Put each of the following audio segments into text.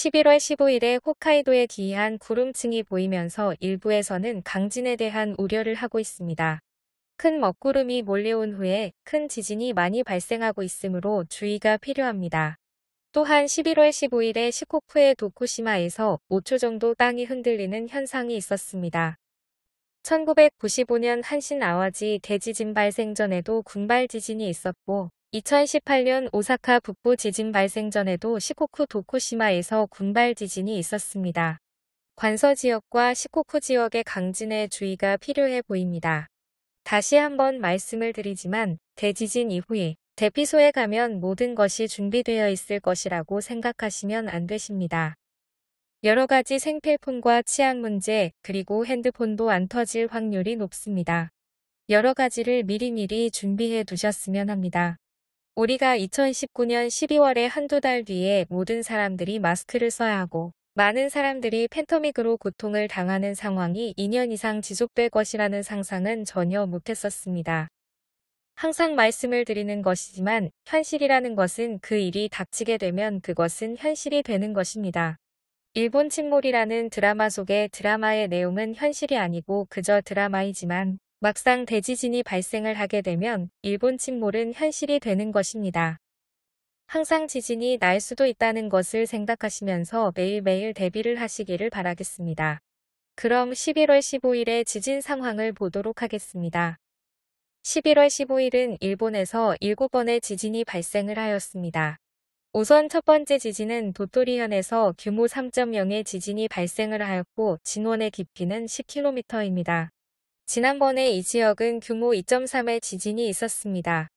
11월 15일에 홋카이도에 기이한 구름층이 보이면서 일부에서는 강진에 대한 우려를 하고 있습니다. 큰 먹구름이 몰려온 후에 큰 지진이 많이 발생하고 있으므로 주의가 필요합니다. 또한 11월 15일에 시코프의 도쿠시마에서 5초 정도 땅이 흔들리는 현상이 있었습니다. 1995년 한신 아와지 대지진 발생 전에도 군발 지진이 있었고 2018년 오사카 북부 지진 발생 전에도 시코쿠 도쿠시마에서 군발 지진이 있었습니다. 관서 지역과 시코쿠 지역의 강진에 주의가 필요해 보입니다. 다시 한번 말씀을 드리지만 대지진 이후에 대피소에 가면 모든 것이 준비되어 있을 것이라고 생각하시면 안 되십니다. 여러 가지 생필품과 치약 문제 그리고 핸드폰도 안 터질 확률이 높습니다. 여러 가지를 미리미리 준비해 두셨으면 합니다. 우리가 2019년 12월에 한두 달 뒤에 모든 사람들이 마스크를 써야 하고 많은 사람들이 팬토믹으로 고통을 당하는 상황이 2년 이상 지속될 것이라는 상상은 전혀 못했었습니다. 항상 말씀을 드리는 것이지만 현실이라는 것은 그 일이 닥치게 되면 그것은 현실이 되는 것입니다. 일본 침몰이라는 드라마 속의 드라마의 내용은 현실이 아니고 그저 드라마이지만 막상 대지진이 발생을 하게 되면 일본 침몰은 현실이 되는 것입니다. 항상 지진이 날 수도 있다는 것을 생각하시면서 매일매일 대비를 하시기를 바라겠습니다. 그럼 11월 1 5일에 지진 상황을 보도록 하겠습니다. 11월 15일은 일본에서 7번의 지진이 발생을 하였습니다. 우선 첫 번째 지진은 도토리현에서 규모 3.0의 지진이 발생을 하였고 진원의 깊이는 10km입니다. 지난번에 이 지역은 규모 2.3의 지진이 있었습니다.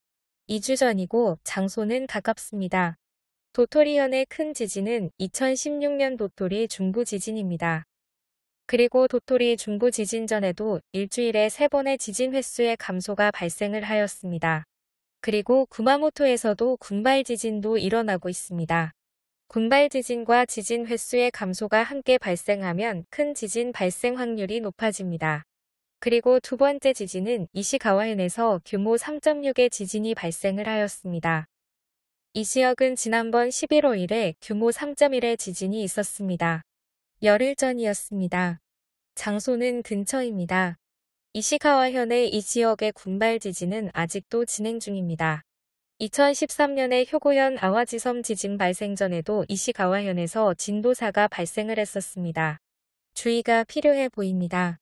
2주 전이고 장소는 가깝습니다. 도토리현의 큰 지진은 2016년 도토리 중부 지진입니다. 그리고 도토리 중부 지진 전에도 일주일에 3번의 지진 횟수의 감소가 발생을 하였습니다. 그리고 구마모토에서도 군발 지진도 일어나고 있습니다. 군발 지진과 지진 횟수의 감소가 함께 발생하면 큰 지진 발생 확률이 높아집니다. 그리고 두 번째 지진은 이시가와현에서 규모 3.6의 지진이 발생을 하였습니다. 이 지역은 지난번 11월 1일에 규모 3.1의 지진이 있었습니다. 열흘 전이었습니다. 장소는 근처입니다. 이시가와현의 이 지역의 군발 지진은 아직도 진행 중입니다. 2013년에 효고현 아와지섬 지진 발생 전에도 이시가와현에서 진도 사가 발생을 했었습니다. 주의가 필요해 보입니다.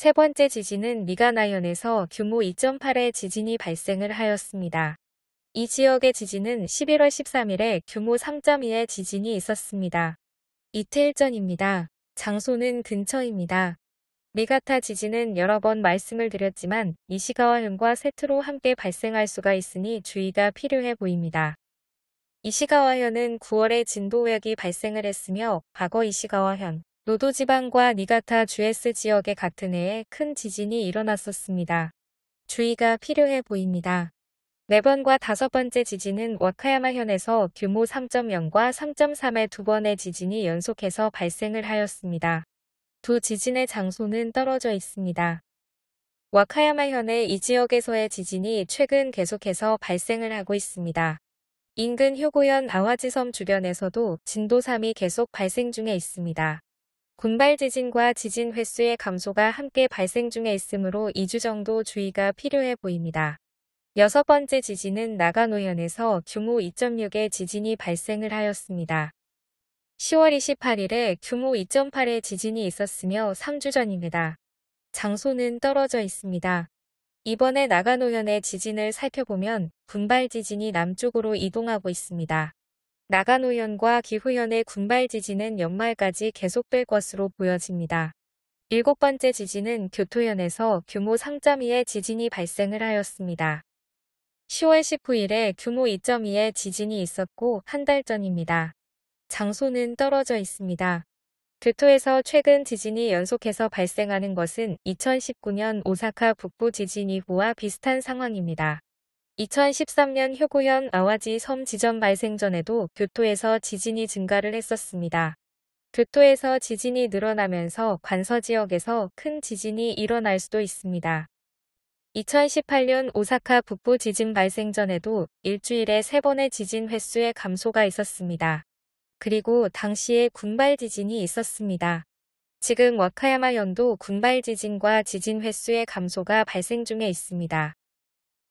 세 번째 지진은 미가나현에서 규모 2.8의 지진이 발생을 하였습니다. 이 지역의 지진은 11월 13일에 규모 3.2의 지진이 있었습니다. 이틀 전입니다. 장소는 근처입니다. 미가타 지진은 여러 번 말씀을 드렸지만 이시가와현과 세트로 함께 발생할 수가 있으니 주의가 필요해 보입니다. 이시가와현은 9월에 진도역이 발생을 했으며 과거 이시가와현, 노도 지방과 니가타 주에스 지역의 같은 해에 큰 지진이 일어났었습니다. 주의가 필요해 보입니다. 네 번과 다섯 번째 지진은 와카야마현에서 규모 3.0과 3.3의 두 번의 지진이 연속해서 발생을 하였습니다. 두 지진의 장소는 떨어져 있습니다. 와카야마현의 이 지역에서의 지진이 최근 계속해서 발생을 하고 있습니다. 인근 효구현 아와지섬 주변에서도 진도 3이 계속 발생 중에 있습니다. 군발 지진과 지진 횟수의 감소가 함께 발생 중에 있으므로 2주 정도 주의가 필요해 보입니다. 여섯 번째 지진은 나가노현에서 규모 2.6의 지진이 발생을 하였습니다. 10월 28일에 규모 2.8의 지진이 있었으며 3주 전입니다. 장소는 떨어져 있습니다. 이번에 나가노현의 지진을 살펴보면 군발 지진이 남쪽으로 이동하고 있습니다. 나가노현과 기후현의 군발 지진은 연말까지 계속될 것으로 보여집니다. 일곱 번째 지진은 교토현에서 규모 3.2의 지진이 발생을 하였습니다. 10월 19일에 규모 2.2의 지진이 있었고 한 달 전입니다. 장소는 떨어져 있습니다. 교토에서 최근 지진이 연속해서 발생하는 것은 2019년 오사카 북부 지진 이후와 비슷한 상황입니다. 2013년 효구현 아와지 섬 지점 발생 전에도 교토에서 지진이 증가를 했었습니다. 교토에서 지진이 늘어나면서 관서 지역에서 큰 지진이 일어날 수도 있습니다. 2018년 오사카 북부 지진 발생 전에도 일주일에 세번의 지진 횟수의 감소가 있었습니다. 그리고 당시에 군발 지진이 있었습니다. 지금 와카야마현도 군발 지진과 지진 횟수의 감소가 발생 중에 있습니다.